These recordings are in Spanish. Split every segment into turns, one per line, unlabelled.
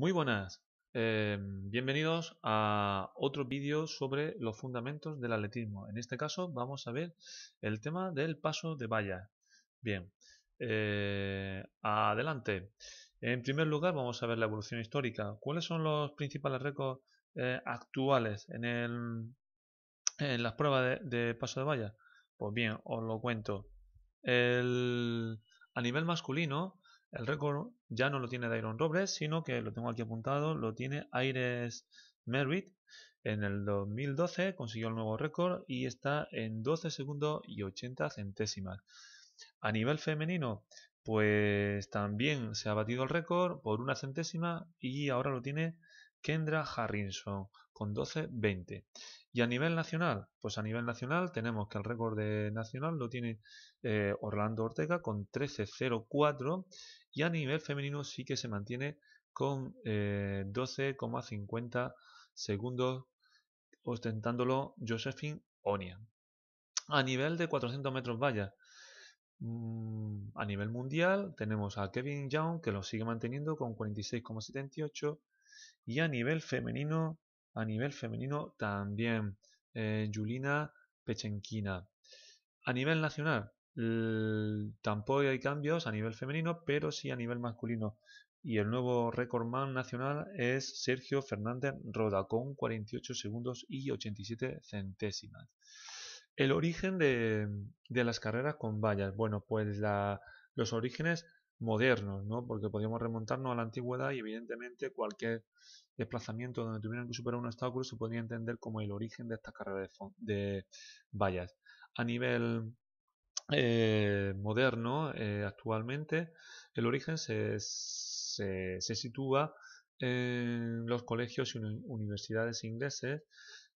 Muy buenas, eh, bienvenidos a otro vídeo sobre los fundamentos del atletismo. En este caso vamos a ver el tema del paso de valla. Bien, eh, adelante. En primer lugar vamos a ver la evolución histórica. ¿Cuáles son los principales récords eh, actuales en, en, las pruebas de, paso de valla? Pues bien, os lo cuento. a nivel masculino, el récord ya no lo tiene Dairon Robles, sino que lo tengo aquí apuntado, lo tiene Aires Merritt. En el 2012 consiguió el nuevo récord y está en 12 segundos y 80 centésimas. A nivel femenino, pues también se ha batido el récord por una centésima y ahora lo tiene Kendra Harrison con 12.20. Y a nivel nacional, pues a nivel nacional tenemos que el récord de nacional lo tiene eh, Orlando Ortega con 13.04 y a nivel femenino sí que se mantiene con 12,50 eh, segundos ostentándolo Josephine Onia. A nivel de 400 metros vaya, mm, a nivel mundial tenemos a Kevin Young que lo sigue manteniendo con 46,78 y a nivel femenino, a nivel femenino también Julina eh, Pechenkina. A nivel nacional, Tampoco hay cambios a nivel femenino, pero sí a nivel masculino. Y el nuevo man nacional es Sergio Fernández Roda, con 48 segundos y 87 centésimas. El origen de, las carreras con vallas. Bueno, pues los orígenes modernos, ¿no? Porque podíamos remontarnos a la antigüedad y evidentemente cualquier desplazamiento donde tuvieran que superar un obstáculo se podría entender como el origen de estas carreras de, de vallas. A nivel eh, moderno eh, actualmente, el origen se, sitúa en los colegios y universidades ingleses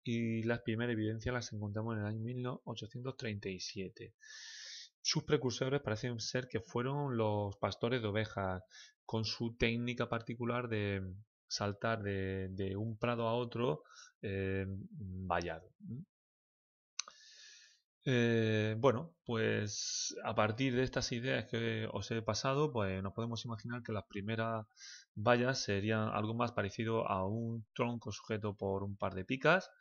y las primeras evidencias las encontramos en el año 1837. Sus precursores parecen ser que fueron los pastores de ovejas, con su técnica particular de saltar de, un prado a otro eh, vallado. Eh, bueno, pues a partir de estas ideas que os he pasado, pues nos podemos imaginar que las primeras vallas serían algo más parecido a un tronco sujeto por un par de picas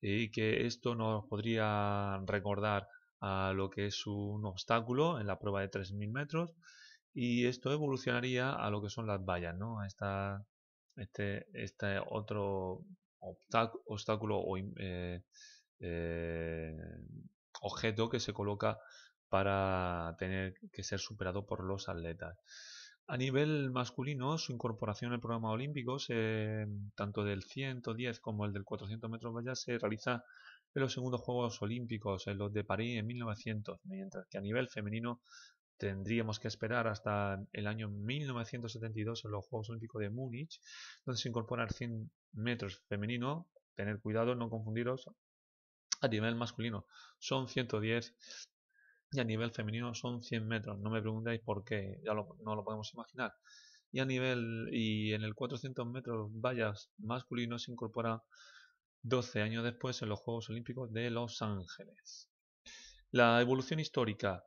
y que esto nos podría recordar a lo que es un obstáculo en la prueba de 3.000 metros y esto evolucionaría a lo que son las vallas, ¿no? A esta, este, este otro obstáculo o... Eh, eh, objeto que se coloca para tener que ser superado por los atletas. A nivel masculino, su incorporación al programa olímpico, tanto del 110 como el del 400 metros vallas, se realiza en los segundos Juegos Olímpicos, en los de París en 1900, mientras que a nivel femenino tendríamos que esperar hasta el año 1972 en los Juegos Olímpicos de Múnich, donde se incorpora 100 metros femenino. Tener cuidado, no confundiros, a nivel masculino son 110 y a nivel femenino son 100 metros. No me preguntéis por qué, ya no lo podemos imaginar. Y a nivel y en el 400 metros vallas masculino se incorpora 12 años después en los Juegos Olímpicos de Los Ángeles. La evolución histórica.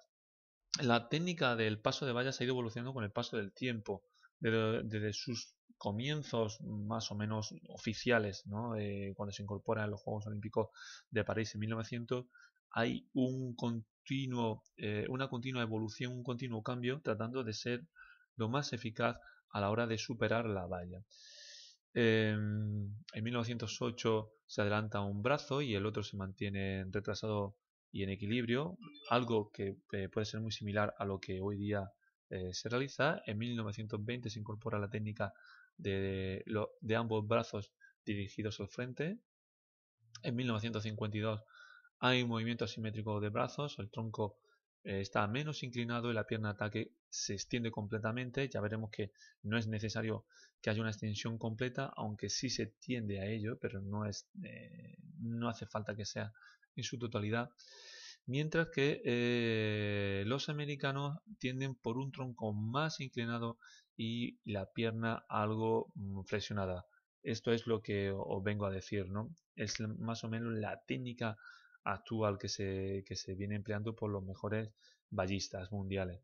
La técnica del paso de vallas ha ido evolucionando con el paso del tiempo, desde sus comienzos más o menos oficiales, cuando se incorporan los Juegos Olímpicos de París en 1900, hay un continuo, eh, una continua evolución, un continuo cambio, tratando de ser lo más eficaz a la hora de superar la valla. Em, en 1908 se adelanta un brazo y el otro se mantiene retrasado y en equilibrio, algo que eh, puede ser muy similar a lo que hoy día eh, se realiza. En 1920 se incorpora la técnica de, ambos brazos dirigidos al frente. En 1952 hay un movimiento asimétrico de brazos, el tronco eh, está menos inclinado y la pierna ataque se extiende completamente. Ya veremos que no es necesario que haya una extensión completa, aunque sí se tiende a ello, pero no, es, eh, no hace falta que sea en su totalidad mientras que eh, los americanos tienden por un tronco más inclinado y la pierna algo mm, flexionada. Esto es lo que os vengo a decir, ¿no? Es más o menos la técnica actual que se, que se viene empleando por los mejores ballistas mundiales.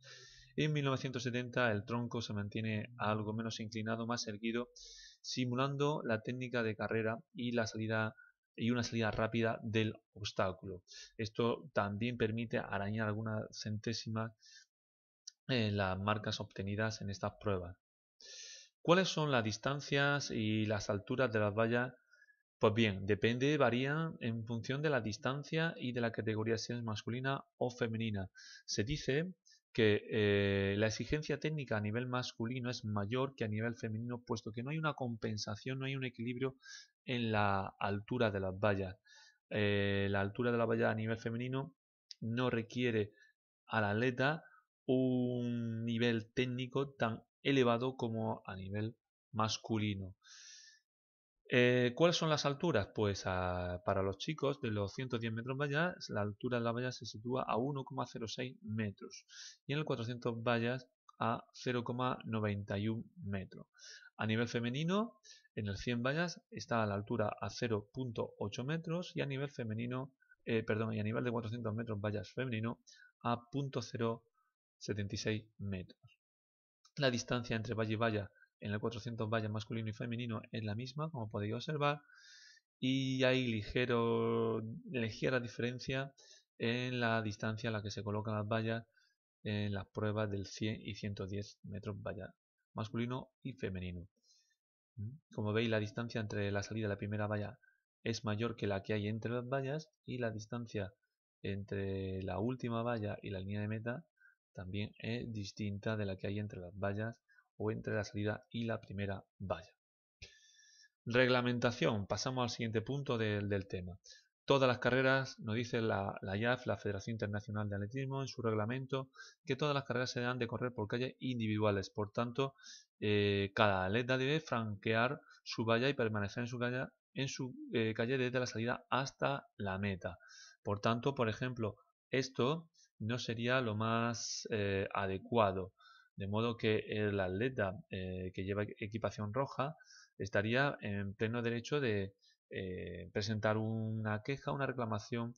En 1970 el tronco se mantiene algo menos inclinado, más erguido, simulando la técnica de carrera y la salida y una salida rápida del obstáculo. Esto también permite arañar algunas centésimas en eh, las marcas obtenidas en estas pruebas. ¿Cuáles son las distancias y las alturas de las vallas? Pues bien, depende, varían en función de la distancia y de la categoría si es masculina o femenina. Se dice que eh, la exigencia técnica a nivel masculino es mayor que a nivel femenino, puesto que no hay una compensación, no hay un equilibrio en la altura de las vallas. Eh, la altura de la valla a nivel femenino no requiere al atleta un nivel técnico tan elevado como a nivel masculino. Eh, ¿Cuáles son las alturas? Pues ah, para los chicos de los 110 metros vallas, la altura de la valla se sitúa a 1,06 metros y en el 400 vallas a 0,91 metros. A nivel femenino, en el 100 vallas está a la altura a 0,8 metros y a nivel femenino, eh, perdón, y a nivel de 400 metros vallas femenino a 0,076 metros. La distancia entre valla y valla en el 400 vallas masculino y femenino es la misma, como podéis observar, y hay ligera diferencia en la distancia a la que se colocan las vallas en las pruebas del 100 y 110 metros vallas masculino y femenino. Mm, como veis, la distancia entre la salida de la primera valla es mayor que la que hay entre las vallas y la distancia entre la última valla y la línea de meta también es distinta de la que hay entre las vallas o entre la salida y la primera valla. Reglamentación. Pasamos al siguiente punto del, tema. Todas las carreras, nos dice la, la IAF, la Federación Internacional de Atletismo, en su reglamento, que todas las carreras se dan de correr por calles individuales. Por tanto, eh, cada atleta debe franquear su valla y permanecer en su calle, en su, eh, calle desde la salida hasta la meta. Por tanto, por ejemplo, esto no sería lo más eh, adecuado. De modo que el atleta eh, que lleva equipación roja estaría en pleno derecho de eh, presentar una queja, una reclamación,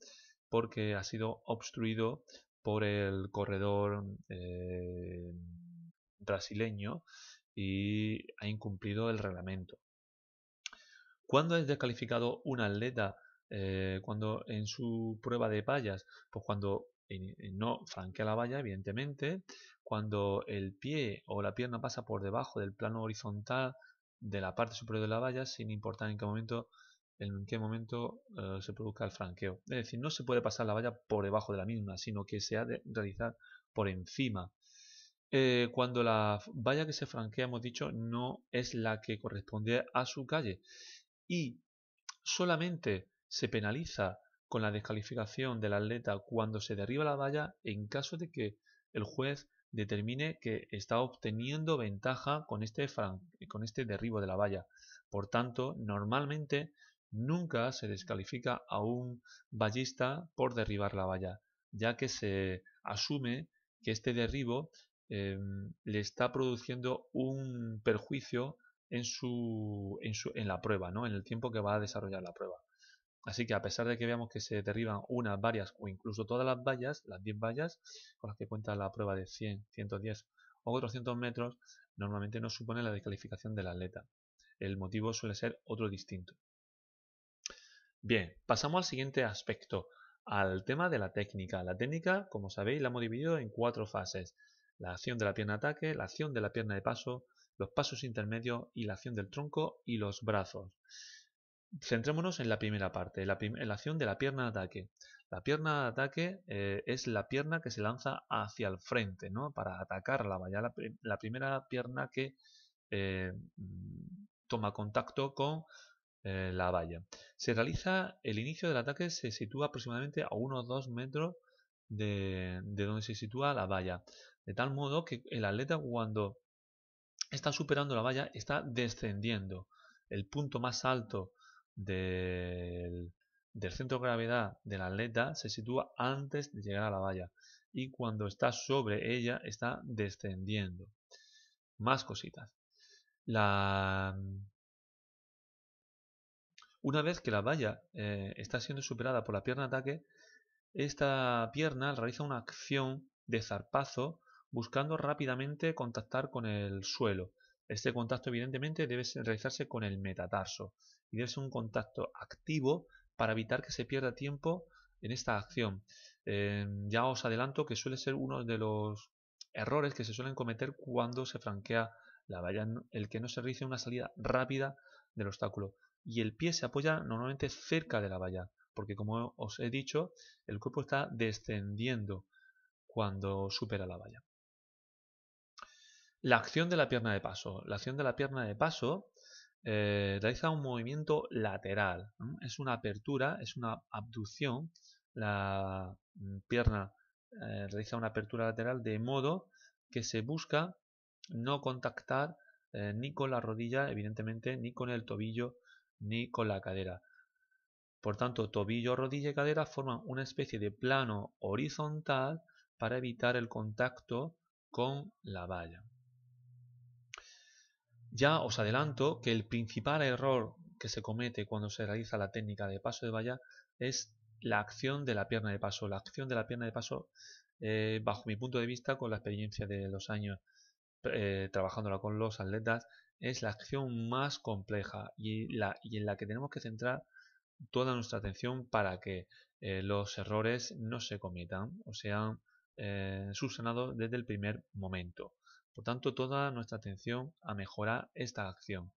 porque ha sido obstruido por el corredor eh, brasileño y ha incumplido el reglamento. ¿Cuándo es descalificado un atleta cuando en su prueba de vallas? Pues cuando no franquea la valla, evidentemente, cuando el pie o la pierna pasa por debajo del plano horizontal de la parte superior de la valla sin importar en qué momento en qué momento eh, se produzca el franqueo. Es decir, no se puede pasar la valla por debajo de la misma, sino que se ha de realizar por encima. Eh, cuando la valla que se franquea, hemos dicho, no es la que corresponde a su calle. Y solamente se penaliza con la descalificación del atleta cuando se derriba la valla en caso de que el juez determine que está obteniendo ventaja con este, con este derribo de la valla. Por tanto, normalmente nunca se descalifica a un vallista por derribar la valla, ya que se asume que este derribo em, le está produciendo un perjuicio en, su, en, su, en la prueba, ¿no? en el tiempo que va a desarrollar la prueba. Así que a pesar de que veamos que se derriban unas, varias o incluso todas las vallas, las 10 vallas con las que cuenta la prueba de 100, 110 o 400 metros, normalmente no supone la descalificación del atleta. El motivo suele ser otro distinto. Bien, pasamos al siguiente aspecto, al tema de la técnica. La técnica, como sabéis, la hemos dividido en cuatro fases. La acción de la pierna ataque, la acción de la pierna de paso, los pasos intermedios y la acción del tronco y los brazos centrémonos en la primera parte, la, en la acción de la pierna de ataque. La pierna de ataque eh, es la pierna que se lanza hacia el frente, ¿no? Para atacar la valla, la primera pierna que eh, mm, toma contacto con eh, la valla. Se realiza, el inicio del ataque se sitúa aproximadamente a unos 2 metros de, de donde se sitúa la valla. De tal modo que el atleta cuando está superando la valla está descendiendo. El punto más alto del, centro de gravedad del atleta se sitúa antes de llegar a la valla y cuando está sobre ella está descendiendo. Más cositas. La... Una vez que la valla eh, está siendo superada por la pierna de ataque, esta pierna realiza una acción de zarpazo buscando rápidamente contactar con el suelo. Este contacto evidentemente debe realizarse con el metatarso y debe ser un contacto activo para evitar que se pierda tiempo en esta acción. Em, ya os adelanto que suele ser uno de los errores que se suelen cometer cuando se franquea la valla, el que no se realice una salida rápida del obstáculo. Y el pie se apoya normalmente cerca de la valla, porque como os he dicho, el cuerpo está descendiendo cuando supera la valla. La acción de la pierna de paso. La acción de la pierna de paso eh, realiza un movimiento lateral. Es una apertura, es una abducción. La mm, pierna eh, realiza una apertura lateral de modo que se busca no contactar eh, ni con la rodilla, evidentemente, ni con el tobillo, ni con la cadera. Por tanto, tobillo, rodilla y cadera forman una especie de plano horizontal para evitar el contacto con la valla. Ya os adelanto que el principal error que se comete cuando se realiza la técnica de paso de valla es la acción de la pierna de paso. La acción de la pierna de paso, eh, bajo mi punto de vista, con la experiencia de los años eh, trabajándola con los atletas, es la acción más compleja y, en la que tenemos que centrar toda nuestra atención para que eh, los errores no se cometan o sean subsanados desde el primer momento. Por tanto, toda nuestra atención a mejorar esta acción.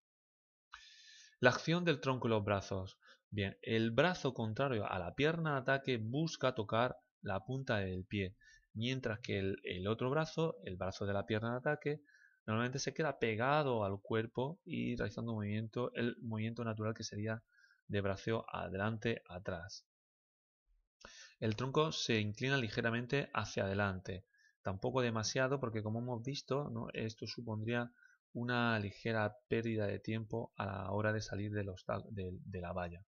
La acción del tronco y los brazos. Bien, el brazo contrario a la pierna de ataque busca tocar la punta del pie, mientras que el, otro brazo, el brazo de la pierna de ataque, normalmente se queda pegado al cuerpo y realizando movimiento, el movimiento natural que sería de braceo adelante, atrás. El tronco se inclina ligeramente hacia adelante, tampoco demasiado porque como hemos visto esto supondría una ligera pérdida de tiempo a la hora de salir de, la valla.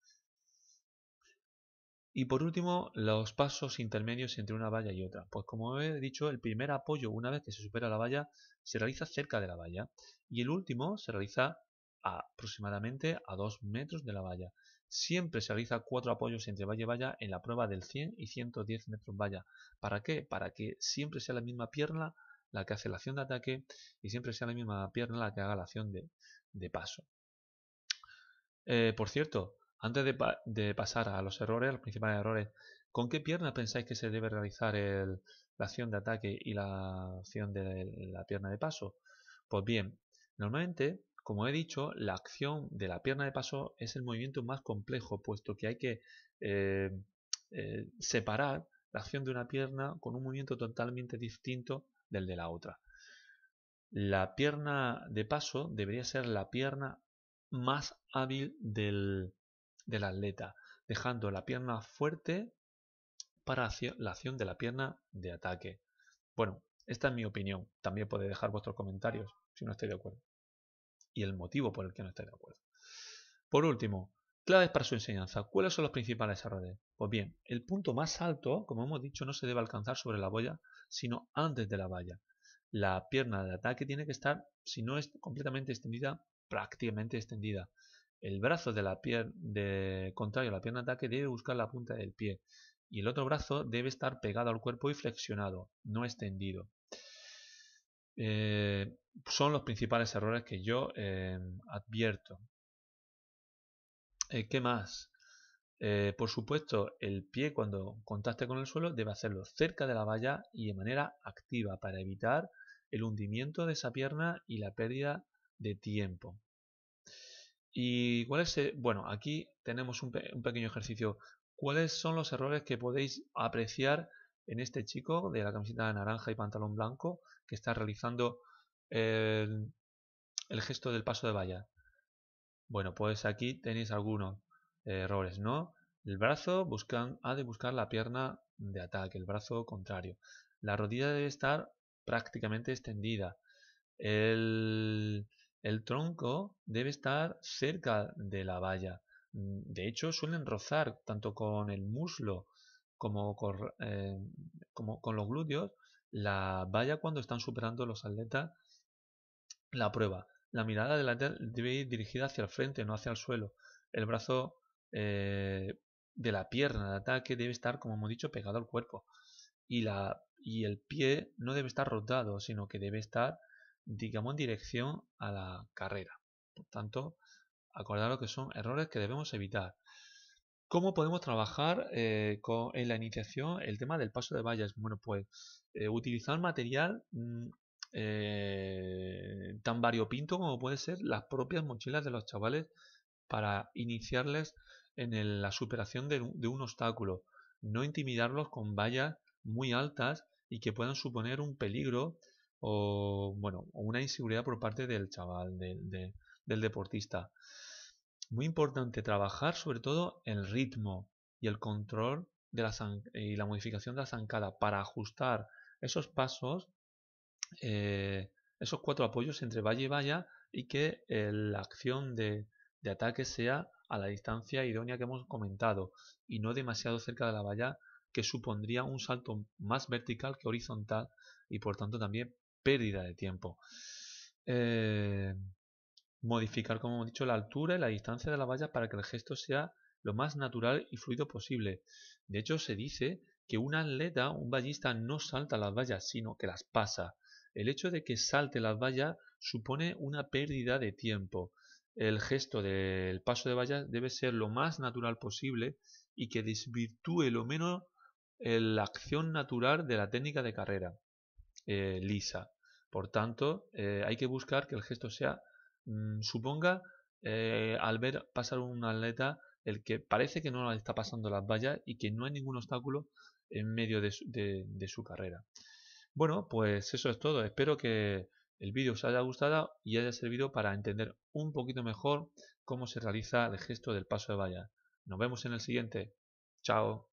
Y por último, los pasos intermedios entre una valla y otra. Pues como he dicho, el primer apoyo, una vez que se supera la valla, se realiza cerca de la valla. Y el último se realiza aproximadamente a dos metros de la valla. Siempre se realiza cuatro apoyos entre valla y valla en la prueba del 100 y 110 metros valla. ¿Para qué? Para que siempre sea la misma pierna la que hace la acción de ataque y siempre sea la misma pierna la que haga la acción de, paso. Eh, por cierto, antes de, pasar a los errores, los principales errores, ¿con qué pierna pensáis que se debe realizar la acción de ataque y la acción de la pierna de paso? Pues bien, normalmente como he dicho, la acción de la pierna de paso es el movimiento más complejo, puesto que hay que eh, eh, separar la acción de una pierna con un movimiento totalmente distinto del de la otra. La pierna de paso debería ser la pierna más hábil del, del atleta, dejando la pierna fuerte para la acción de la pierna de ataque. Bueno, esta es mi opinión. También podéis dejar vuestros comentarios si no estoy de acuerdo y el motivo por el que no esté de acuerdo. Por último, claves para su enseñanza. ¿Cuáles son los principales errores? Pues bien, el punto más alto, como hemos dicho, no se debe alcanzar sobre la boya, sino antes de la valla. La pierna de ataque tiene que estar, si no es completamente extendida, prácticamente extendida. El brazo de la pierna de contrario a la pierna de ataque debe buscar la punta del pie y el otro brazo debe estar pegado al cuerpo y flexionado, no extendido. Eh, son los principales errores que yo eh, advierto. Eh, ¿Qué más? por supuesto, el pie cuando contacte con el suelo debe hacerlo cerca de la valla y de manera activa para evitar el hundimiento de esa pierna y la pérdida de tiempo. ¿Y cuál es? Bueno, aquí tenemos un pequeño ejercicio. ¿Cuáles son los errores que podéis apreciar en este chico de la camiseta naranja y pantalón blanco que está realizando el, gesto del paso de valla. Bueno, pues aquí tenéis algunos eh, errores, ¿no? El brazo ha de buscar la pierna de ataque, el brazo contrario. La rodilla debe estar prácticamente extendida. el tronco debe estar cerca de la valla. De hecho, suelen rozar tanto con el muslo eh, como, con los glúteos, la valla cuando están superando los atletas la prueba. La mirada del debe ir dirigida hacia el frente, no hacia el suelo. El brazo eh, de la pierna de ataque debe estar, como hemos dicho, pegado al cuerpo. Y, la, y el pie no debe estar rotado, sino que debe estar, digamos, en dirección a la carrera. Por tanto, acordaros que son errores que debemos evitar. ¿Cómo podemos trabajar eh, en la iniciación el tema del paso de vallas? Bueno, pues eh, utilizar material mm, eh, tan variopinto como puede ser las propias mochilas de los chavales para iniciarles en la superación de, un obstáculo. No intimidarlos con vallas muy altas y que puedan suponer un peligro o bueno, una inseguridad por parte del chaval, del deportista muy importante trabajar sobre todo el ritmo y el control de la y la modificación de la zancada para ajustar esos pasos, eh, esos cuatro apoyos entre valle y valla y que eh, la acción de, ataque sea a la distancia idónea que hemos comentado y no demasiado cerca de la valla que supondría un salto más vertical que horizontal y por tanto también pérdida de tiempo. Eh, Modificar, como hemos dicho, la altura y la distancia de la valla para que el gesto sea lo más natural y fluido posible. De hecho, se dice que un atleta, un vallista, no salta las vallas, sino que las pasa. El hecho de que salte las vallas supone una pérdida de tiempo. El gesto del paso de vallas debe ser lo más natural posible y que desvirtúe lo menos eh, la acción natural de la técnica de carrera eh, lisa. Por tanto, eh, hay que buscar que el gesto sea Mm, suponga eh, al ver pasar un atleta el que parece que no está pasando las vallas y que no hay ningún obstáculo en medio de su, de, de su carrera. Bueno, pues eso es todo. Espero que el vídeo os haya gustado y haya servido para entender un poquito mejor cómo se realiza el gesto del paso de valla. Nos vemos en el siguiente. Chao.